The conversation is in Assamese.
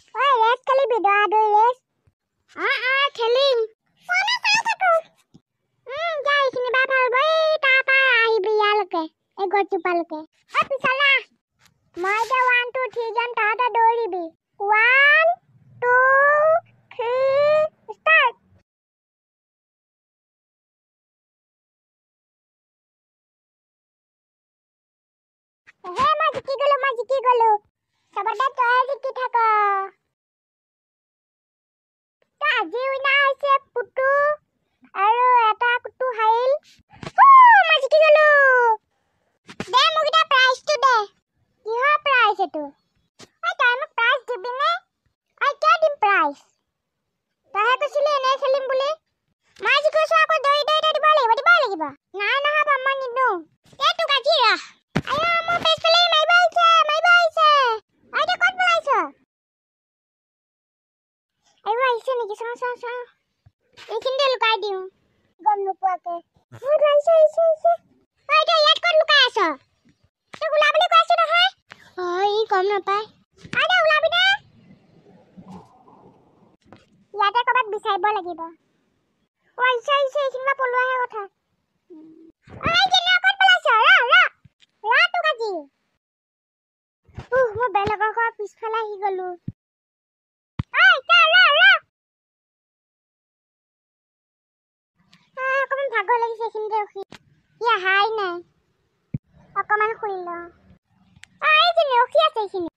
ঐ ৰেছ খেলি বিদৰা দৈ ৰেছ অঁ অঁ খেলিম জিকি গলো জিকি থাক নাহিবা নাই নাহাবা মই নিদো এইটো কাজি ৰাহ আয়া মোৰ পেছফালে মাৰিব আহিছে মাৰিব আহিছে আৰু এতিয়া ক'ত বোলাইছ আৰু আহিছে নেকি চাওঁ চাওঁ চাওঁ এইখিনিতে লুকাই দিওঁ গম নোপোৱাকে ইয়াতে ক'ৰবাত বিচাৰিব লাগিব অ' আহিছে আহিছে এইখিনিৰ পৰা পলোৱাহে কথা বেলেগৰ ঘৰৰ পিছফালে আহি গলো অকমান ভাগৰ লাগিছে এইখিনিতে ৰখি ইয়াৰ হাই নাই অকমান শুনিলো ৰখি আছে এইখিনি